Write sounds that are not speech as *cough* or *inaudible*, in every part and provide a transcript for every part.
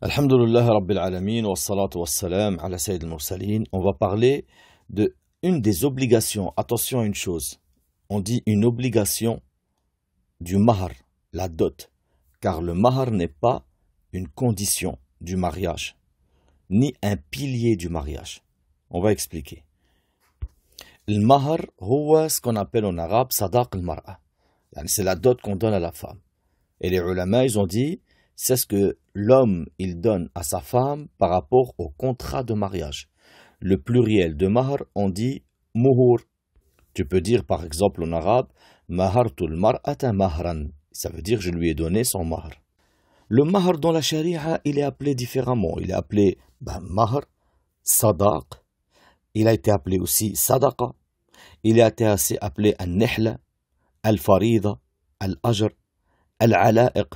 Alhamdulillah Rabbil Alamin wa salatu wa salam ala Sayyid On va parler de une des obligations. Attention à une chose. On dit une obligation du mahar, la dot. Car le mahar n'est pas une condition du mariage, ni un pilier du mariage. On va expliquer. Le mahar, c'est ce qu'on appelle en arabe sadaq al-mar'a. C'est la dot qu'on donne à la femme. Et les ulama, ils ont dit, c'est ce que l'homme il donne à sa femme par rapport au contrat de mariage. Le pluriel de mahar, on dit muhur. Tu peux dire par exemple en arabe mahar mar'ata mahran. Ça veut dire je lui ai donné son mahar. Le mahar dans la charia, il est appelé différemment. Il est appelé ben, bah, mahar, sadaq. Il a été appelé aussi sadaqa. Il a été assez appelé al-nihla, al-farida, al-ajr, al-ala'iq,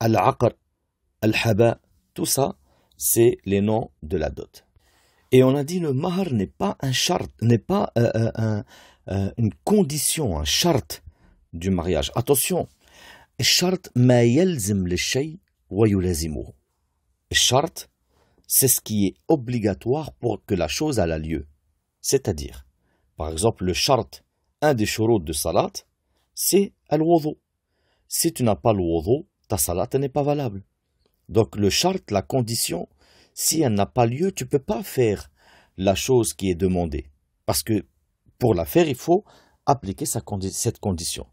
al-aqr. Al-Haba, tout ça, c'est les noms de la dot. Et on a dit le mahar n'est pas un charte n'est pas euh, euh, euh, une condition, un chart du mariage. Attention, chart le shay Chart, c'est ce qui est obligatoire pour que la chose a lieu. C'est-à-dire, par exemple, le charte un des chorots de salat, c'est al-wudu. Si tu n'as pas le wudu, ta salat n'est pas valable. Donc le charte, la condition, si elle n'a pas lieu, tu ne peux pas faire la chose qui est demandée. Parce que pour la faire, il faut appliquer cette condition.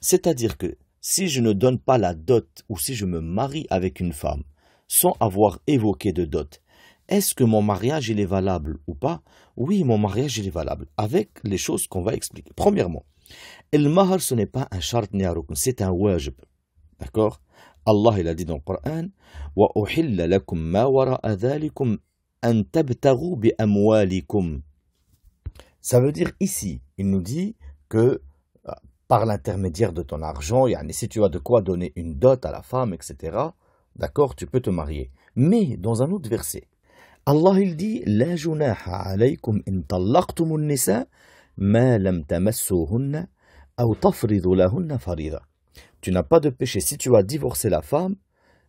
C'est-à-dire que si je ne donne pas la dot ou si je me marie avec une femme sans avoir évoqué de dot, est-ce que mon mariage il est valable ou pas Oui, mon mariage il est valable avec les choses qu'on va expliquer. Premièrement, el mahar ce n'est pas un chart c'est un wajib. D'accord الله il a القران وأحل لكم ما وراء ذلكم أن تبتغوا بأموالكم ça veut dire ici il nous dit que par l'intermédiaire de ton argent, yani si tu as de quoi donner une dot à la femme, etc., d'accord, tu peux te marier. Mais dans un autre verset, Allah il dit La junaha alaykum in tallaqtumun nisa ma lam tamassuhunna aw tafridu lahunna farida. tu n'as pas de péché si tu as divorcé la femme,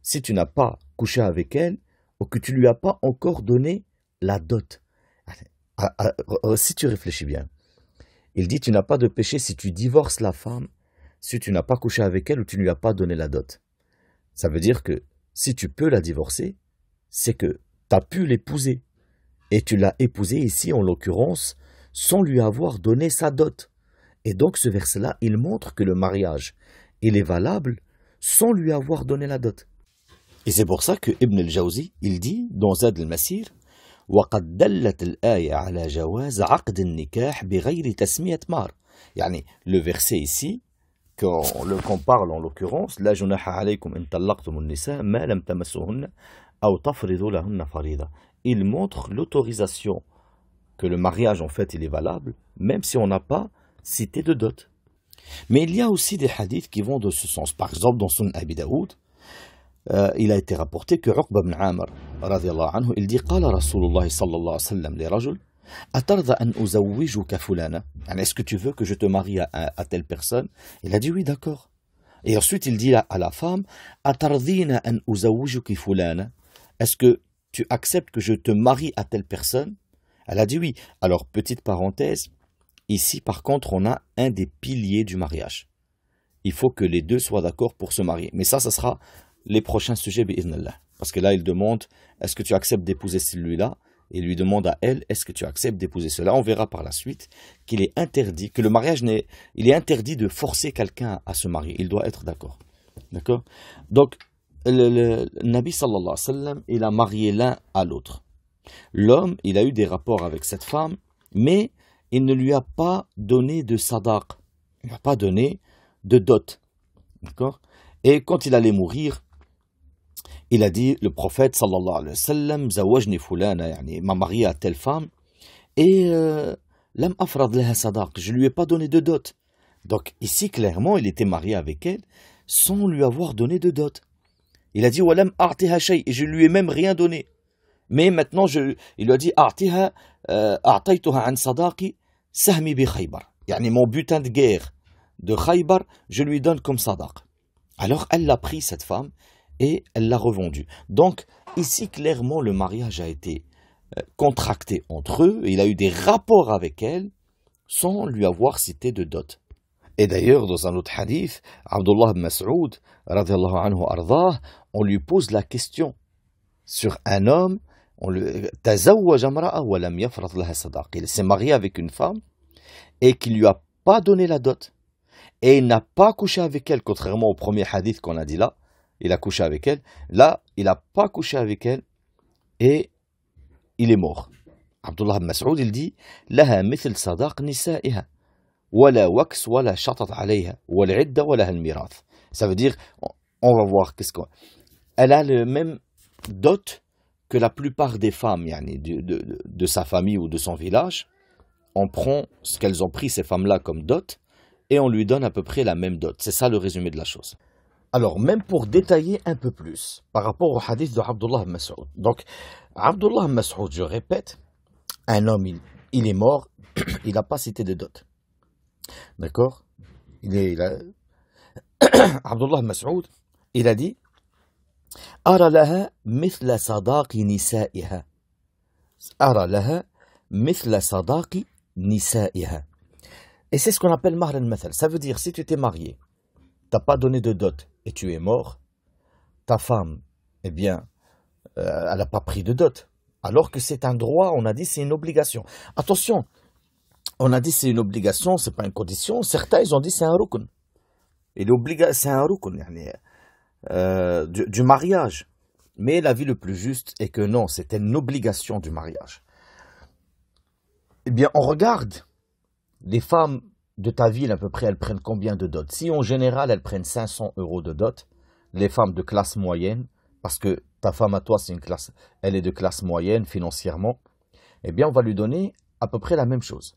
si tu n'as pas couché avec elle, ou que tu lui as pas encore donné la dot. Ah, ah, ah, oh, oh, si tu réfléchis bien, il dit tu n'as pas de péché si tu divorces la femme, si tu n'as pas couché avec elle ou tu ne lui as pas donné la dot. Ça veut dire que si tu peux la divorcer, c'est que tu as pu l'épouser. Et tu l'as épousée ici, en l'occurrence, sans lui avoir donné sa dot. Et donc ce verset-là, il montre que le mariage il est valable sans lui avoir donné la dot. Et c'est pour ça que Ibn al-Jawzi, il dit dans Zad al-Masir وقد دلت الآية على جواز عقد النكاح بغير تسمية مار. يعني le verset ici qu'on on parle en l'occurrence la جناح عليكم intallaktum طلقتم النساء ما لم تمسوهن أو تفرضوا لهن فريضة. Il montre l'autorisation que le mariage en fait il est valable même si on n'a pas cité de dot. Mais il y a aussi des hadiths qui vont de ce sens. Par exemple, dans son Abi Daoud, euh, il a été rapporté que Uqba ibn Amr, il dit Est-ce que tu veux que je te marie à, telle personne Il a dit oui, d'accord. Et ensuite, il dit à, la femme Est-ce que tu acceptes que je te marie à telle personne Elle a dit oui. Alors, petite parenthèse, Ici, par contre, on a un des piliers du mariage. Il faut que les deux soient d'accord pour se marier. Mais ça, ce sera les prochains sujets, Parce que là, il demande, est-ce que tu acceptes d'épouser celui-là et lui demande à elle est-ce que tu acceptes d'épouser cela on verra par la suite qu'il est interdit que le mariage n'est il est interdit de forcer quelqu'un à se marier il doit être d'accord d'accord donc le, Nabi sallallahu alayhi wa sallam il a marié l'un à l'autre l'homme il a eu des rapports avec cette femme mais il ne lui a pas donné de sadaq, il n'a pas donné de dot. D'accord Et quand il allait mourir, il a dit le prophète sallallahu alayhi wa sallam zawajni m'a marié à telle femme et euh, lam afrad je lui ai pas donné de dot. Donc ici clairement, il était marié avec elle sans lui avoir donné de dot. Il a dit walam a'tiha et je lui ai même rien donné. Mais maintenant je, il lui a dit a'tiha أعطيتها عن صداقي سهمي بخيبر يعني mon butin de guerre de Khaybar je lui donne comme صداق alors elle l'a pris cette femme et elle l'a revendue donc ici clairement le mariage a été euh, contracté entre eux et il a eu des rapports avec elle sans lui avoir cité de dot Et d'ailleurs, dans un autre hadith, Abdullah ibn Mas'ud, anhu ardah, on lui pose la question sur un homme il s'est marié avec une femme et qui lui a pas donné la dot. Et il n'a pas couché avec elle, contrairement au premier hadith qu'on a dit là. Il a couché avec elle. Là, il n'a pas couché avec elle et il est mort. Abdullah Mas'ud, il dit Ça veut dire, on va voir qu'est-ce qu'on. Elle a le même dot que la plupart des femmes de, sa famille ou de son village, on prend ce qu'elles ont pris, ces femmes-là, comme dot, et on lui donne à peu près la même dot. C'est ça le résumé de la chose. Alors, même pour détailler un peu plus par rapport au hadith de Abdullah Mas'ud. Donc, Abdullah Mas'ud, je répète, un homme, il, est mort, *clears throat* il n'a pas cité de dot. D'accord il est, il *clears throat* Abdullah Mas'ud, il a dit et c'est ce qu'on appelle mahr al Ça veut dire, si tu t'es marié, tu t'as pas donné de dot et tu es mort, ta femme, eh bien, euh, elle n'a pas pris de dot. Alors que c'est un droit, on a dit c'est une obligation. Attention, on a dit c'est une obligation, n'est pas une condition. Certains, ils ont dit c'est un rukun. C'est un rukun. Euh, du, mariage. Mais l'avis le plus juste est que non, c'était une obligation du mariage. Eh bien, on regarde les femmes de ta ville à peu près, elles prennent combien de dot Si en général, elles prennent 500 euros de dot, les femmes de classe moyenne, parce que ta femme à toi, c'est une classe, elle est de classe moyenne financièrement, eh bien, on va lui donner à peu près la même chose.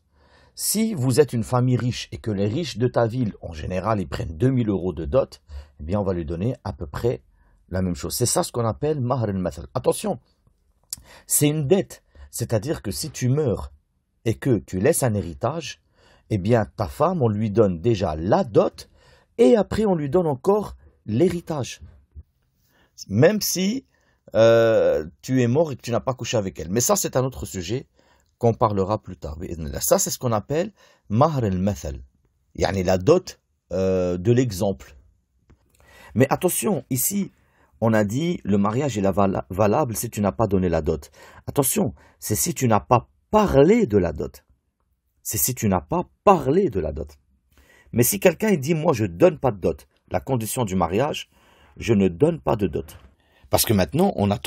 Si vous êtes une famille riche et que les riches de ta ville, en général, ils prennent 2000 euros de dot, eh bien, on va lui donner à peu près la même chose. C'est ça ce qu'on appelle mahr al-mathal. Attention, c'est une dette. C'est-à-dire que si tu meurs et que tu laisses un héritage, eh bien, ta femme, on lui donne déjà la dot et après, on lui donne encore l'héritage. Même si euh, tu es mort et que tu n'as pas couché avec elle. Mais ça, c'est un autre sujet qu'on parlera plus tard. Ça, c'est ce qu'on appelle Mahr al-Mathal, a la dot euh, de l'exemple. Mais attention, ici, on a dit le mariage est valable si tu n'as pas donné la dot. Attention, c'est si tu n'as pas parlé de la dot. C'est si tu n'as pas parlé de la dot. Mais si quelqu'un dit moi je ne donne pas de dot, la condition du mariage, je ne donne pas de dot. Parce que maintenant on a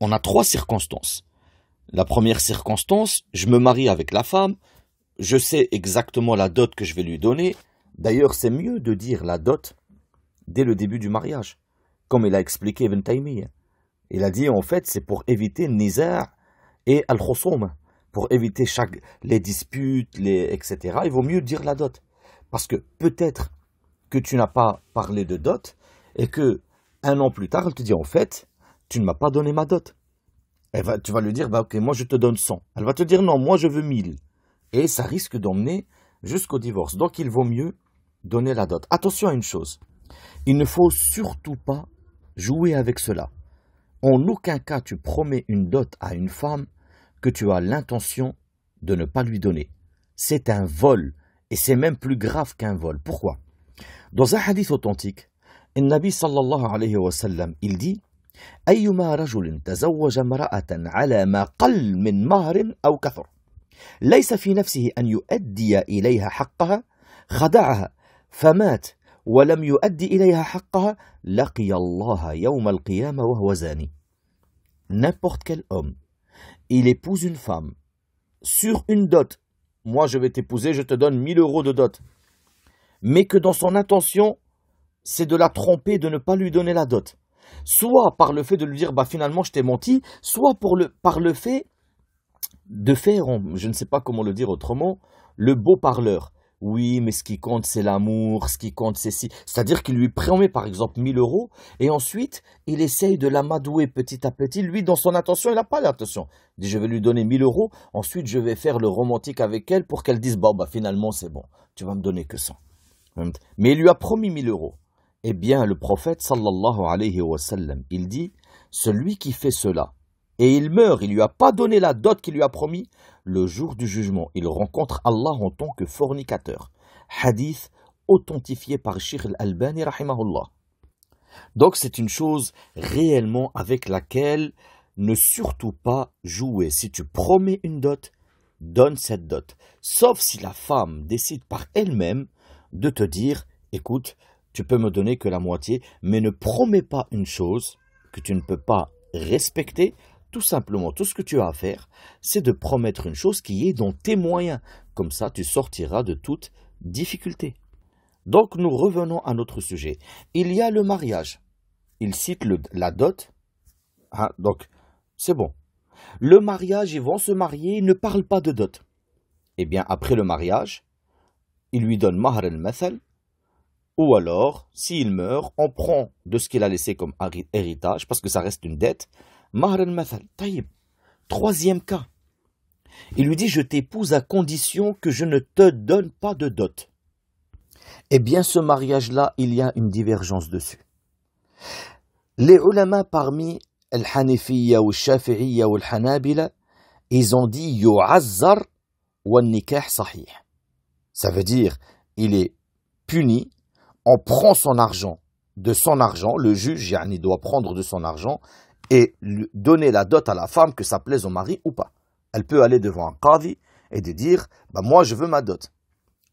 on a trois circonstances. La première circonstance, je me marie avec la femme, je sais exactement la dot que je vais lui donner. D'ailleurs, c'est mieux de dire la dot dès le début du mariage, comme il a expliqué Ibn Il a dit en fait, c'est pour éviter Nizar et al pour éviter les disputes, les, etc. Il vaut mieux dire la dot. Parce que peut-être que tu n'as pas parlé de dot et que un an plus tard, elle te dit en fait, tu ne m'as pas donné ma dot tu vas lui dire, bah, ok, moi je te donne 100. Elle va te dire, non, moi je veux 1000. Et ça risque d'emmener jusqu'au divorce. Donc il vaut mieux donner la dot. Attention à une chose, il ne faut surtout pas jouer avec cela. En aucun cas tu promets une dot à une femme que tu as l'intention de ne pas lui donner. C'est un vol, et c'est même plus grave qu'un vol. Pourquoi Dans un hadith authentique, le Nabi sallallahu alayhi wa sallam, il dit أيما رجل تزوج امرأة على ما قل من مهر أو كثر ليس في نفسه أن يؤدي إليها حقها خدعها فمات ولم يؤدي إليها حقها لقي الله يوم القيامة وهو زاني N'importe quel homme, il épouse une femme sur une dot. Moi, je vais t'épouser, je te donne 1000 euros de dot. Mais que dans son intention, c'est de la tromper, de ne pas lui donner la dot. soit par le fait de lui dire bah finalement je t'ai menti, soit par le fait de faire, je ne sais pas comment le dire autrement, le beau parleur. Oui, mais ce qui compte, c'est l'amour, ce qui compte, c'est si. C'est-à-dire qu'il lui promet, par exemple, 1000 euros, et ensuite, il essaye de l'amadouer petit à petit. Lui, dans son attention, il n'a pas l'attention. Il dit, je vais lui donner 1000 euros, ensuite, je vais faire le romantique avec elle pour qu'elle dise, bah, finalement, c'est bon, tu vas me donner que 100. Mais il lui a promis 1000 euros. Eh bien, le prophète sallallahu alayhi wa sallam, il dit Celui qui fait cela, et il meurt, il ne lui a pas donné la dot qu'il lui a promis, le jour du jugement, il rencontre Allah en tant que fornicateur. Hadith authentifié par Sheikh al-Albani rahimahullah. Donc c'est une chose réellement avec laquelle ne surtout pas jouer. Si tu promets une dot, donne cette dot. Sauf si la femme décide par elle-même de te dire, écoute, tu peux me donner que la moitié, mais ne promets pas une chose que tu ne peux pas respecter. Tout simplement, tout ce que tu as à faire, c'est de promettre une chose qui est dans tes moyens. Comme ça, tu sortiras de toute difficulté. Donc, nous revenons à notre sujet. Il y a le mariage. Il cite la dot. Ah, donc, c'est bon. Le mariage, ils vont se marier, ils ne parlent pas de dot. Eh bien, après le mariage, il lui donne mahar al ou alors, s'il meurt, on prend de ce qu'il a laissé comme héritage, parce que ça reste une dette. Mahr al-Mathal, Taïb. Troisième cas. Il lui dit Je t'épouse à condition que je ne te donne pas de dot. Eh bien, ce mariage-là, il y a une divergence dessus. Les ulama parmi al hanifiyya ou Shafi'iyya ou Al-Hanabila, ils ont dit Yu'azzar wa nikah sahih. Ça veut dire, il est puni on prend son argent, de son argent, le juge yani, doit prendre de son argent et lui donner la dot à la femme, que ça plaise au mari ou pas. Elle peut aller devant un qadi et de dire bah, Moi, je veux ma dot.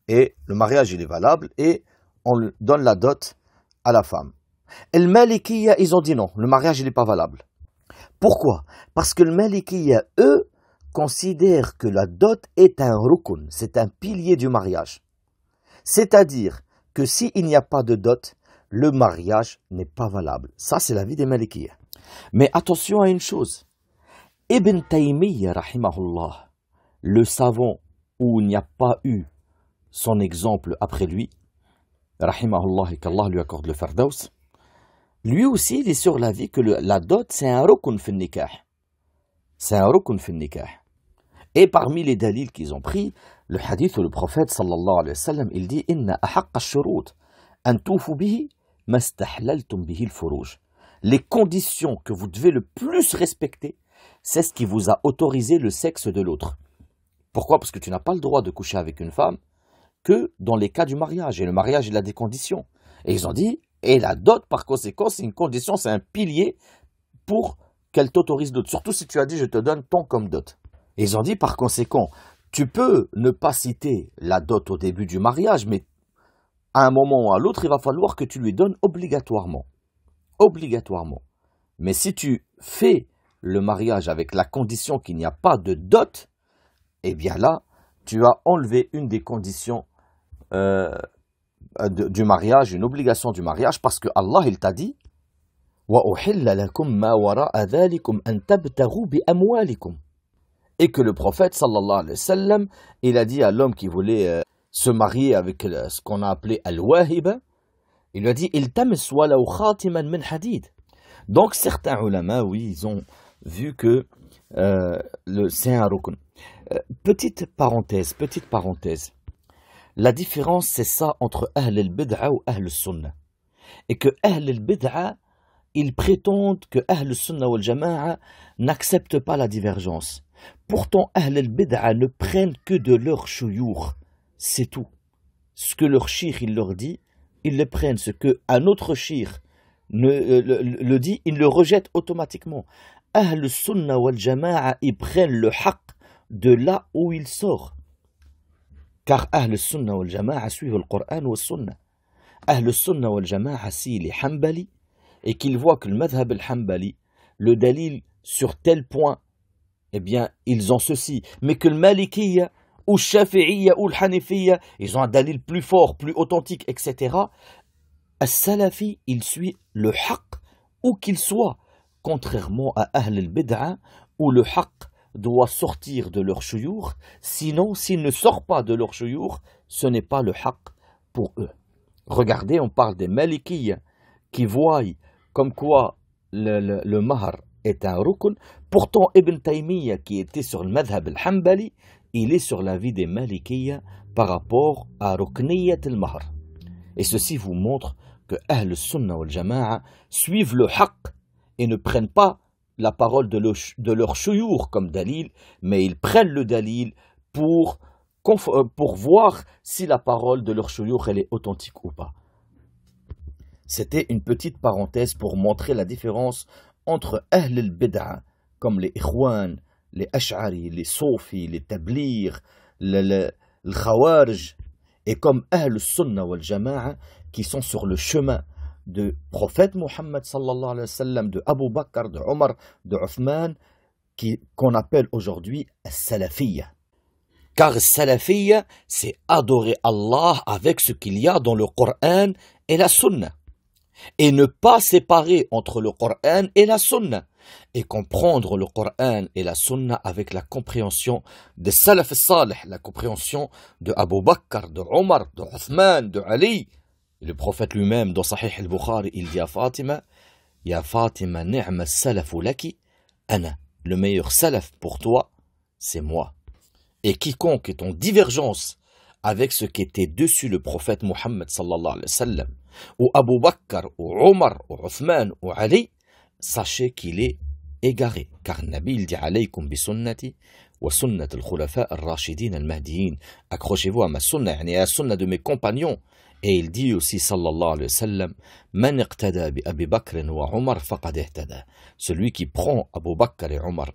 Et le mariage, il est valable et on donne la dot à la femme. Et le Malikiya, ils ont dit non, le mariage, il n'est pas valable. Pourquoi Parce que le Malikiya, eux, considèrent que la dot est un rukun, c'est un pilier du mariage. C'est-à-dire que s'il n'y a pas de dot, le mariage n'est pas valable. Ça, c'est la vie des Malikiyah. Mais attention à une chose. Ibn Taymiyyah, rahimahullah, le savant où il n'y a pas eu son exemple après lui, rahimahullah et qu'Allah lui accorde le fardaus, lui aussi, il est sur l'avis que la dot, c'est un rukun fin nikah. C'est un rukun fin nikah. Et parmi les dalils qu'ils ont pris, le hadith où le prophète sallallahu alayhi wa sallam, il dit Les conditions que vous devez le plus respecter, c'est ce qui vous a autorisé le sexe de l'autre. Pourquoi Parce que tu n'as pas le droit de coucher avec une femme que dans les cas du mariage. Et le mariage, il a des conditions. Et ils ont dit, et la dot, par conséquent, c'est une condition, c'est un pilier pour qu'elle t'autorise d'autres. Surtout si tu as dit, je te donne tant comme dot. Et ils ont dit, par conséquent, tu peux ne pas citer la dot au début du mariage, mais à un moment ou à l'autre, il va falloir que tu lui donnes obligatoirement. Obligatoirement. Mais si tu fais le mariage avec la condition qu'il n'y a pas de dot, eh bien là, tu as enlevé une des conditions euh, du mariage, une obligation du mariage, parce que Allah, il t'a dit, et que le prophète sallallahu alayhi wa sallam, il a dit à l'homme qui voulait euh, se marier avec euh, ce qu'on a appelé al-wahiba, il lui a dit il tamis walau khatiman min hadid. Donc certains ulama, oui, ils ont vu que euh, le c'est un rukn. petite parenthèse, petite parenthèse. La différence, c'est ça entre Ahl al-Bid'a ou Ahl al-Sunnah. Et que Ahl al-Bid'a, ils prétendent que Ahl al-Sunnah ou al-Jama'a n'acceptent pas la divergence. Pourtant, Ahl al-Bid'a ne prennent que de leur chouyour. C'est tout. Ce que leur chir il leur dit, ils le prennent. Ce que un autre shir ne, euh, le, dit, ils le rejettent automatiquement. Ahl sunna wal jama'a, ils prennent le haq de là où il sort. Car Ahl sunna wal jama'a suivent le Coran ou le sunna. Ahl sunna wal jama'a, s'il les Hambali et qu'il voit que le madhab al hambali le dalil sur tel point eh bien, ils ont ceci. Mais que le Malikiya, ou le ou le Hanifiya, ils ont un dalil plus fort, plus authentique, etc. As-Salafi, il suit le haqq, où qu'il soit, contrairement à Ahl al-Bid'a, où le haqq doit sortir de leur chouyour, sinon, s'il ne sort pas de leur chouyour, ce n'est pas le haqq pour eux. Regardez, on parle des Malikiya, qui voient comme quoi le mahar est un rukun. Pourtant, Ibn Taymiyyah, qui était sur le madhab al-Hambali, il est sur la vie des Malikiyya par rapport à Rukniyat al-Mahr. Et ceci vous montre que Ahl Sunnah al Jama'a suivent le haqq et ne prennent pas la parole de, leur chouyour comme dalil, mais ils prennent le dalil euh, pour, voir si la parole de leur chouyour elle est authentique ou pas. C'était une petite parenthèse pour montrer la différence entre Ahl al-Bid'a, comme les Ikhwan, les Ash'ari, les Sofi, les Tabligh, les le, et comme Ahl al-Sunnah wal Jama'a, qui sont sur le chemin de prophète Mohammed sallallahu alayhi wa sallam, de Abu Bakr, de Omar, de Uthman, qu'on appelle aujourd'hui Salafiyya. Car Salafiyya, c'est adorer Allah avec ce qu'il y a dans le Coran et la Sunna et ne pas séparer entre le Coran et la Sunna et comprendre le Coran et la Sunna avec la compréhension des Salaf Salih, la compréhension de Abu Bakr, de Omar, de Othman, de Ali. Le prophète lui-même dans Sahih al-Bukhari, il dit à Fatima Ya Fatima, ni'ma salaf laki, ana, le meilleur salaf pour toi, c'est moi. Et quiconque est en divergence avec ce qui était dessus le prophète Mohammed sallallahu alayhi wa sallam, ou Bakr, ou Omar, ou Othman, ou Ali, sachez qu'il est égaré. Car Nabi il dit alaykum bi sunnati wa sunnat al-khulafa al-rashidin al Accrochez-vous à ma sunna, et à la sunna de mes compagnons. Et il dit aussi sallallahu alayhi wa sallam Man iqtada bi Bakr wa Omar faqad ihtada. Celui qui prend Abu Bakr et Omar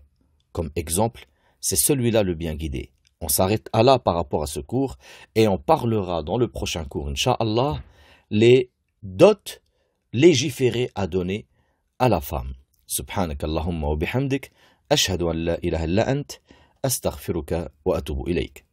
comme exemple, c'est celui-là le bien guidé. On s'arrête à là par rapport à ce cours et on parlera dans le prochain cours, Inch'Allah. les dots légiférées à donner à la femme. سبحانك اللهم وبحمدك أشهد أن لا إله إلا أنت أستغفرك وأتوب إليك